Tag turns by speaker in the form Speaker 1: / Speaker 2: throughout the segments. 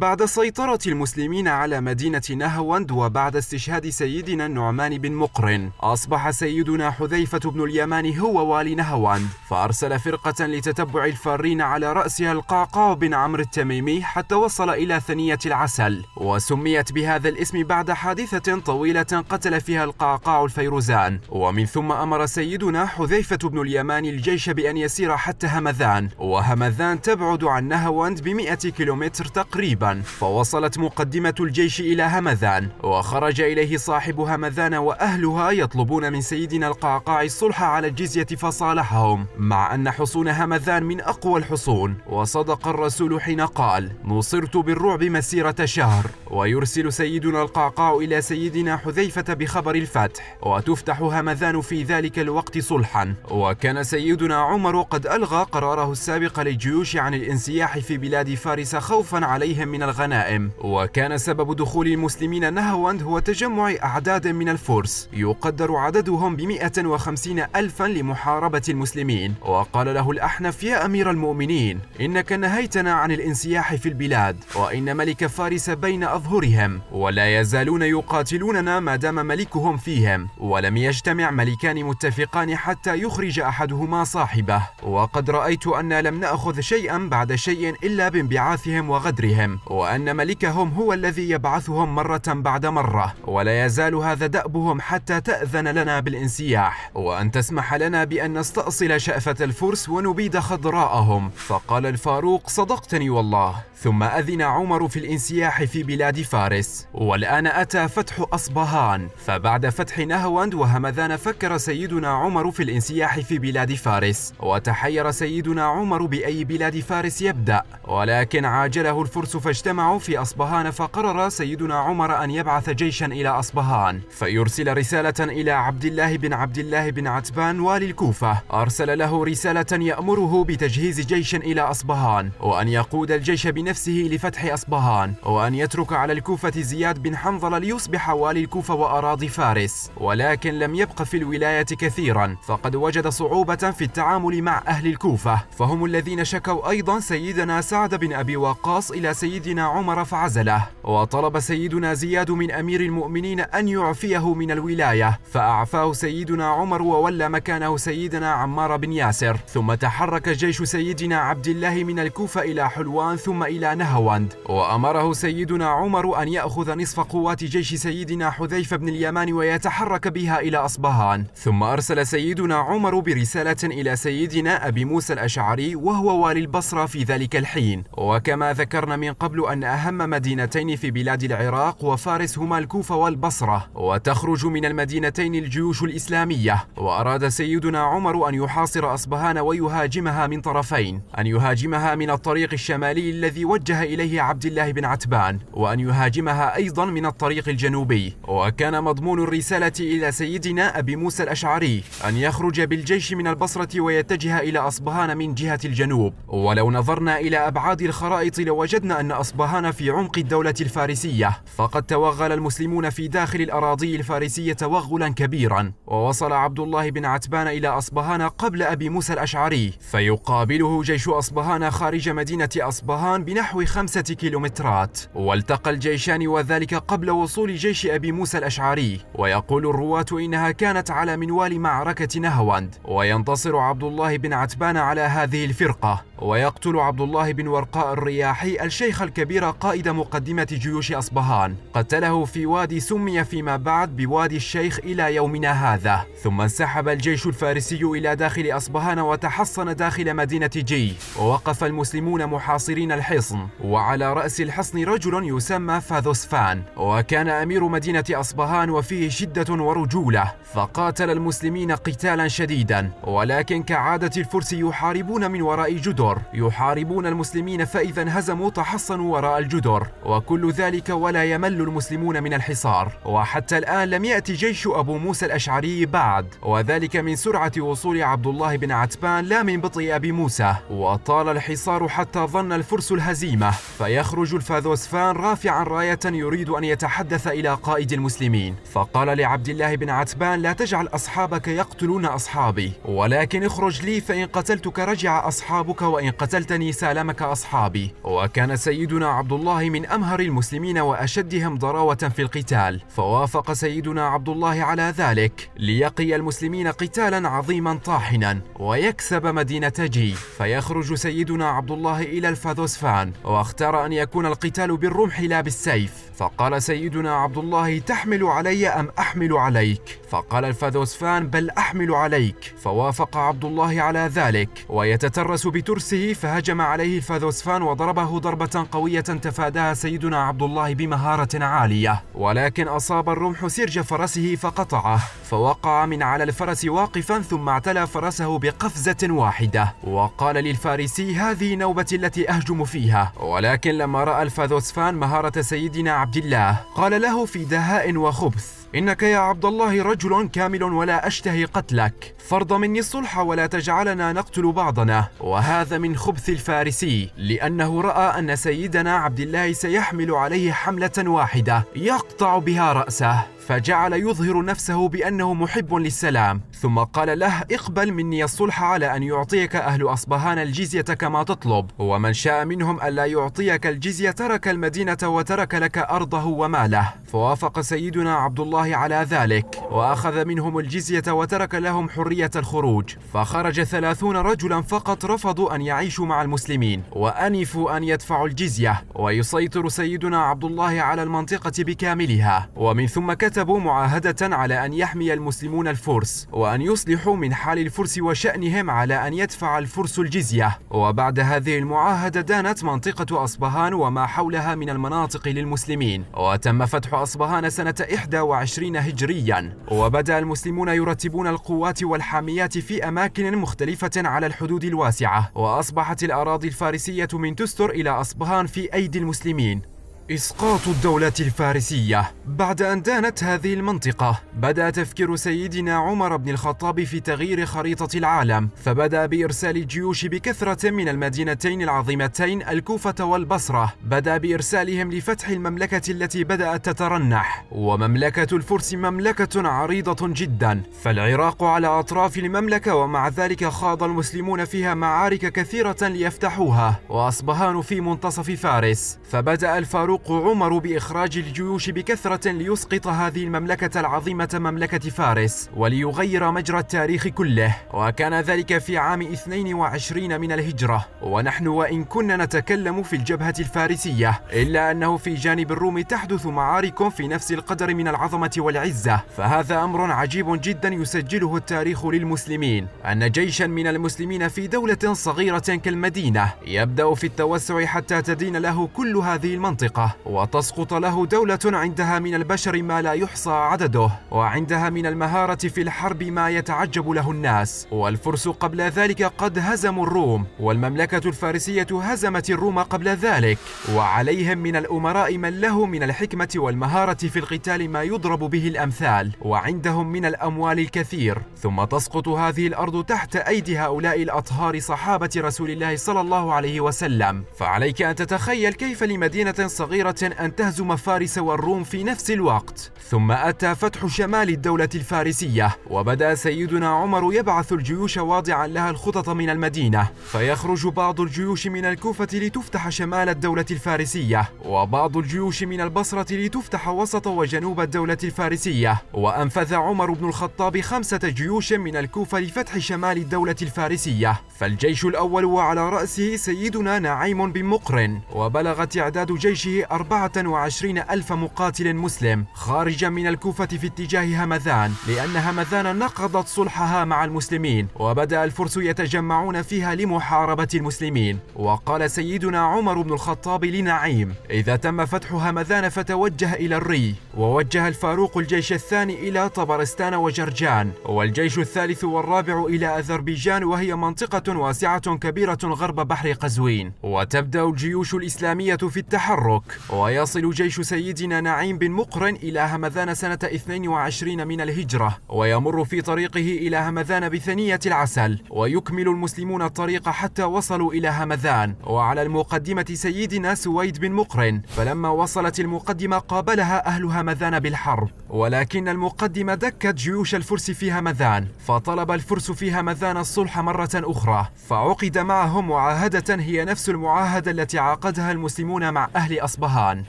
Speaker 1: بعد سيطرة المسلمين على مدينة نهواند وبعد استشهاد سيدنا النعمان بن مقرن أصبح سيدنا حذيفة بن اليمان هو والي نهواند فأرسل فرقة لتتبع الفارين على رأسها القعقاع بن عمرو التميمي حتى وصل إلى ثنية العسل وسميت بهذا الاسم بعد حادثة طويلة قتل فيها القعقاع الفيروزان ومن ثم أمر سيدنا حذيفة بن اليمان الجيش بأن يسير حتى همذان وهمذان تبعد عن نهواند بمئة كيلومتر تقريبا فوصلت مقدمة الجيش إلى همذان وخرج إليه صاحب همذان وأهلها يطلبون من سيدنا القعقاع الصلح على الجزية فصالحهم مع أن حصون همذان من أقوى الحصون وصدق الرسول حين قال نصرت بالرعب مسيرة شهر ويرسل سيدنا القعقاع إلى سيدنا حذيفة بخبر الفتح وتفتح همذان في ذلك الوقت صلحا وكان سيدنا عمر قد ألغى قراره السابق للجيوش عن الانسياح في بلاد فارس خوفا عليهم من من الغنائم وكان سبب دخول المسلمين نهواند هو تجمع أعداد من الفرس يقدر عددهم ب 150 ألفا لمحاربة المسلمين وقال له الأحنف يا أمير المؤمنين إنك نهيتنا عن الانسياح في البلاد وإن ملك فارس بين أظهرهم ولا يزالون يقاتلوننا ما دام ملكهم فيهم ولم يجتمع ملكان متفقان حتى يخرج أحدهما صاحبه وقد رأيت أن لم نأخذ شيئا بعد شيء إلا بانبعاثهم وغدرهم وأن ملكهم هو الذي يبعثهم مرة بعد مرة ولا يزال هذا دأبهم حتى تأذن لنا بالانسياح وأن تسمح لنا بأن نستأصل شأفة الفرس ونبيد خضراءهم فقال الفاروق صدقتني والله ثم أذن عمر في الانسياح في بلاد فارس والآن أتى فتح أصبهان فبعد فتح نهواند وهمذان فكر سيدنا عمر في الانسياح في بلاد فارس وتحير سيدنا عمر بأي بلاد فارس يبدأ ولكن عاجله الفرس فاشتغل اجتمعوا في أصبهان فقرر سيدنا عمر أن يبعث جيشا إلى أصبهان فيرسل رسالة إلى عبد الله بن عبد الله بن عتبان والي الكوفة أرسل له رسالة يأمره بتجهيز جيش إلى أصبهان وأن يقود الجيش بنفسه لفتح أصبهان وأن يترك على الكوفة زياد بن حنظلة ليصبح والي الكوفة وأراضي فارس ولكن لم يبق في الولاية كثيرا فقد وجد صعوبة في التعامل مع أهل الكوفة فهم الذين شكوا أيضا سيدنا سعد بن أبي وقاص إلى سيد سيدنا عمر فعزله وطلب سيدنا زياد من أمير المؤمنين أن يعفيه من الولاية فأعفاه سيدنا عمر وولى مكانه سيدنا عمار بن ياسر ثم تحرك جيش سيدنا عبد الله من الكوفة إلى حلوان ثم إلى نهواند وأمره سيدنا عمر أن يأخذ نصف قوات جيش سيدنا حذيفة بن اليمان ويتحرك بها إلى أصبهان ثم أرسل سيدنا عمر برسالة إلى سيدنا أبي موسى الأشعري وهو والي البصرة في ذلك الحين وكما ذكرنا من قبل قبل أن أهم مدينتين في بلاد العراق وفارس هما الكوفة والبصرة وتخرج من المدينتين الجيوش الإسلامية وأراد سيدنا عمر أن يحاصر أصبهان ويهاجمها من طرفين أن يهاجمها من الطريق الشمالي الذي وجه إليه عبد الله بن عتبان وأن يهاجمها أيضا من الطريق الجنوبي وكان مضمون الرسالة إلى سيدنا أبي موسى الأشعري أن يخرج بالجيش من البصرة ويتجه إلى أصبهان من جهة الجنوب ولو نظرنا إلى أبعاد الخرائط لوجدنا أن أصبهان في عمق الدولة الفارسية فقد توغل المسلمون في داخل الأراضي الفارسية توغلا كبيرا ووصل عبد الله بن عتبان إلى أصبهان قبل أبي موسى الأشعري فيقابله جيش أصبهان خارج مدينة أصبهان بنحو خمسة كيلومترات والتقى الجيشان وذلك قبل وصول جيش أبي موسى الأشعري ويقول الرواة إنها كانت على منوال معركة نهواند وينتصر عبد الله بن عتبان على هذه الفرقة ويقتل عبد الله بن ورقاء الرياحي الشيخ الكبير قائد مقدمة جيوش أصبهان قتله في وادي سمي فيما بعد بوادي الشيخ إلى يومنا هذا ثم انسحب الجيش الفارسي إلى داخل أصبهان وتحصن داخل مدينة جي ووقف المسلمون محاصرين الحصن وعلى رأس الحصن رجل يسمى فاذوسفان وكان أمير مدينة أصبهان وفيه شدة ورجولة فقاتل المسلمين قتالا شديدا ولكن كعادة الفرس يحاربون من وراء جدر الجدر يحاربون المسلمين فإذا انهزموا تحصنوا وراء الجدر وكل ذلك ولا يمل المسلمون من الحصار وحتى الآن لم يأتي جيش أبو موسى الأشعري بعد وذلك من سرعة وصول عبد الله بن عتبان لا من بطء أبي موسى وطال الحصار حتى ظن الفرس الهزيمة فيخرج الفاذوسفان رافعا راية يريد أن يتحدث إلى قائد المسلمين فقال لعبد الله بن عتبان لا تجعل أصحابك يقتلون أصحابي ولكن اخرج لي فإن قتلتك رجع أصحابك وإن وإن قتلتني سالمك أصحابي وكان سيدنا عبد الله من أمهر المسلمين وأشدهم ضراوة في القتال فوافق سيدنا عبد الله على ذلك ليقي المسلمين قتالا عظيما طاحنا ويكسب مدينة جي فيخرج سيدنا عبد الله إلى الفاذوسفان واختار أن يكون القتال بالرمح لا بالسيف فقال سيدنا عبد الله تحمل علي أم أحمل عليك فقال الفاذوسفان بل أحمل عليك فوافق عبد الله على ذلك ويتترس بترس نفسه فهجم عليه الفاذوسفان وضربه ضربة قوية تفاداها سيدنا عبد الله بمهارة عالية ولكن أصاب الرمح سرج فرسه فقطعه فوقع من على الفرس واقفا ثم اعتلى فرسه بقفزة واحدة وقال للفارسي هذه نوبتي التي أهجم فيها ولكن لما رأى الفاذوسفان مهارة سيدنا عبد الله قال له في دهاء وخبث إنك يا عبد الله رجل كامل ولا أشتهي قتلك فرض مني الصلح ولا تجعلنا نقتل بعضنا وهذا من خبث الفارسي لأنه رأى أن سيدنا عبد الله سيحمل عليه حملة واحدة يقطع بها رأسه فجعل يظهر نفسه بأنه محب للسلام ثم قال له اقبل مني الصلح على أن يعطيك أهل أصبهان الجزية كما تطلب ومن شاء منهم ألا يعطيك الجزية ترك المدينة وترك لك أرضه وماله فوافق سيدنا عبد الله على ذلك وأخذ منهم الجزية وترك لهم حرية الخروج فخرج ثلاثون رجلا فقط رفضوا أن يعيشوا مع المسلمين وأنفوا أن يدفعوا الجزية ويسيطر سيدنا عبد الله على المنطقة بكاملها ومن ثم كسر كتبوا معاهدة على أن يحمي المسلمون الفرس وأن يصلحوا من حال الفرس وشأنهم على أن يدفع الفرس الجزية وبعد هذه المعاهدة دانت منطقة أصبهان وما حولها من المناطق للمسلمين وتم فتح أصبهان سنة 21 هجريا وبدأ المسلمون يرتبون القوات والحاميات في أماكن مختلفة على الحدود الواسعة وأصبحت الأراضي الفارسية من تستر إلى أصبهان في أيدي المسلمين إسقاط الدولة الفارسية بعد أن دانت هذه المنطقة بدأ تفكير سيدنا عمر بن الخطاب في تغيير خريطة العالم فبدأ بإرسال الجيوش بكثرة من المدينتين العظيمتين الكوفة والبصرة بدأ بإرسالهم لفتح المملكة التي بدأت تترنح ومملكة الفرس مملكة عريضة جدا فالعراق على أطراف المملكة ومع ذلك خاض المسلمون فيها معارك كثيرة ليفتحوها وأصبهان في منتصف فارس فبدأ الفاروق يسوق عمر بإخراج الجيوش بكثرة ليسقط هذه المملكة العظيمة مملكة فارس وليغير مجرى التاريخ كله وكان ذلك في عام 22 من الهجرة ونحن وإن كنا نتكلم في الجبهة الفارسية إلا أنه في جانب الروم تحدث معارك في نفس القدر من العظمة والعزة فهذا أمر عجيب جدا يسجله التاريخ للمسلمين أن جيشا من المسلمين في دولة صغيرة كالمدينة يبدأ في التوسع حتى تدين له كل هذه المنطقة المنطقة وتسقط له دولة عندها من البشر ما لا يحصى عدده وعندها من المهارة في الحرب ما يتعجب له الناس والفرس قبل ذلك قد هزموا الروم والمملكة الفارسية هزمت الروم قبل ذلك وعليهم من الأمراء من له من الحكمة والمهارة في القتال ما يضرب به الأمثال وعندهم من الأموال الكثير ثم تسقط هذه الأرض تحت أيدي هؤلاء الأطهار صحابة رسول الله صلى الله عليه وسلم فعليك أن تتخيل كيف لمدينة صغيرة صغيرة أن تهزم فارس والروم في نفس الوقت ثم أتى فتح شمال الدولة الفارسية وبدأ سيدنا عمر يبعث الجيوش واضعا لها الخطط من المدينة فيخرج بعض الجيوش من الكوفة لتفتح شمال الدولة الفارسية وبعض الجيوش من البصرة لتفتح وسط وجنوب الدولة الفارسية وأنفذ عمر بن الخطاب خمسة جيوش من الكوفة لفتح شمال الدولة الفارسية فالجيش الأول وعلى رأسه سيدنا نعيم بن مقرن وبلغ تعداد جيشه 24 ألف مقاتل مسلم خارجا من الكوفة في اتجاه همذان لأن همذان نقضت صلحها مع المسلمين وبدأ الفرس يتجمعون فيها لمحاربة المسلمين وقال سيدنا عمر بن الخطاب لنعيم إذا تم فتح همذان فتوجه إلى الري ووجه الفاروق الجيش الثاني إلى طبرستان وجرجان والجيش الثالث والرابع إلى أذربيجان وهي منطقة واسعة كبيرة غرب بحر قزوين وتبدأ الجيوش الإسلامية في التحرك مبروك ويصل جيش سيدنا نعيم بن مقرن إلى همذان سنة 22 من الهجرة ويمر في طريقه إلى همذان بثنية العسل ويكمل المسلمون الطريق حتى وصلوا إلى همذان وعلى المقدمة سيدنا سويد بن مقرن فلما وصلت المقدمة قابلها أهل همذان بالحرب ولكن المقدمة دكت جيوش الفرس في همذان فطلب الفرس في همذان الصلح مرة أخرى فعقد معهم معاهدة هي نفس المعاهدة التي عقدها المسلمون مع أهل أصبع أصبهان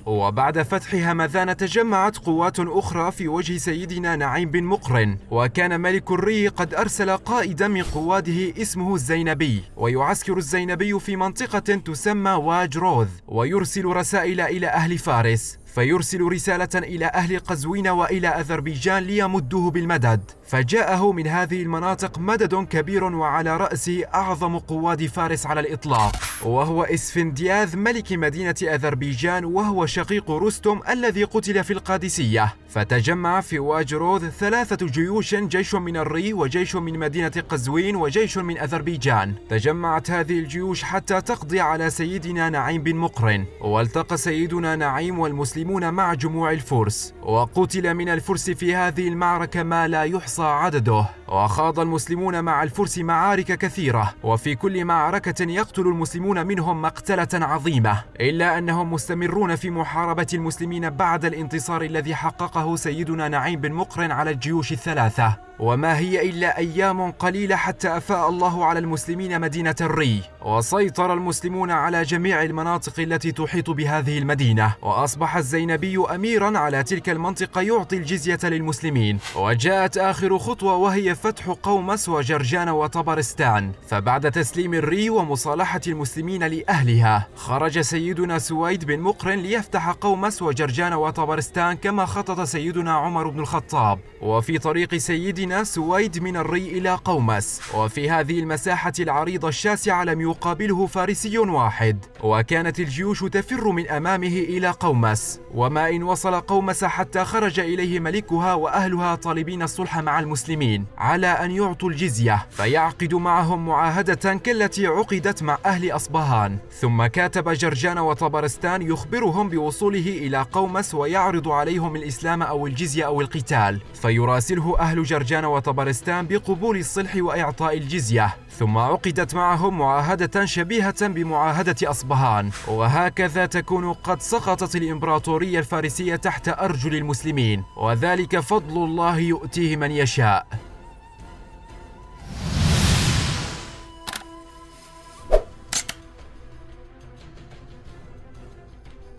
Speaker 1: وبعد فتح همذان تجمعت قوات أخرى في وجه سيدنا نعيم بن مقرن وكان ملك الري قد أرسل قائدا من قواده اسمه الزينبي ويعسكر الزينبي في منطقة تسمى واجروذ ويرسل رسائل إلى أهل فارس فيرسل رسالة إلى أهل قزوين وإلى أذربيجان ليمدوه بالمدد فجاءه من هذه المناطق مدد كبير وعلى رأسه أعظم قواد فارس على الإطلاق وهو إسفندياذ ملك مدينة أذربيجان وهو شقيق رستم الذي قتل في القادسية فتجمع في واجروذ ثلاثة جيوش جيش من الري وجيش من مدينة قزوين وجيش من أذربيجان تجمعت هذه الجيوش حتى تقضي على سيدنا نعيم بن مقرن والتقى سيدنا نعيم والمسلمون مع جموع الفرس وقتل من الفرس في هذه المعركة ما لا يحصى عدده وخاض المسلمون مع الفرس معارك كثيرة وفي كل معركة يقتل المسلمون منهم مقتلة عظيمة إلا أنهم مستمرون في محاربة المسلمين بعد الانتصار الذي حققه سيدنا نعيم بن مقرن على الجيوش الثلاثة وما هي إلا أيام قليلة حتى أفاء الله على المسلمين مدينة الري وسيطر المسلمون على جميع المناطق التي تحيط بهذه المدينة وأصبح الزينبي أميرا على تلك المنطقة يعطي الجزية للمسلمين وجاءت آخر خطوة وهي فتح قومس وجرجان وطبرستان فبعد تسليم الري ومصالحة المسلمين لأهلها خرج سيدنا سويد بن مقرن ليفتح قومس وجرجان وطبرستان كما خطط سيدنا عمر بن الخطاب وفي طريق سيدنا سويد من الري إلى قومس وفي هذه المساحة العريضة الشاسعة لم يقابله فارسي واحد وكانت الجيوش تفر من أمامه إلى قومس وما إن وصل قومس حتى خرج إليه ملكها وأهلها طالبين الصلح مع المسلمين على أن يعطوا الجزية فيعقد معهم معاهدة كالتي عقدت مع أهل أصبهان ثم كاتب جرجان وطبرستان يخبرهم بوصوله إلى قومس ويعرض عليهم الإسلام أو الجزية أو القتال فيراسله أهل جرجان وطبرستان بقبول الصلح وإعطاء الجزية ثم عقدت معهم معاهدة معاهدة شبيهة بمعاهدة أصبهان وهكذا تكون قد سقطت الإمبراطورية الفارسية تحت أرجل المسلمين وذلك فضل الله يؤتيه من يشاء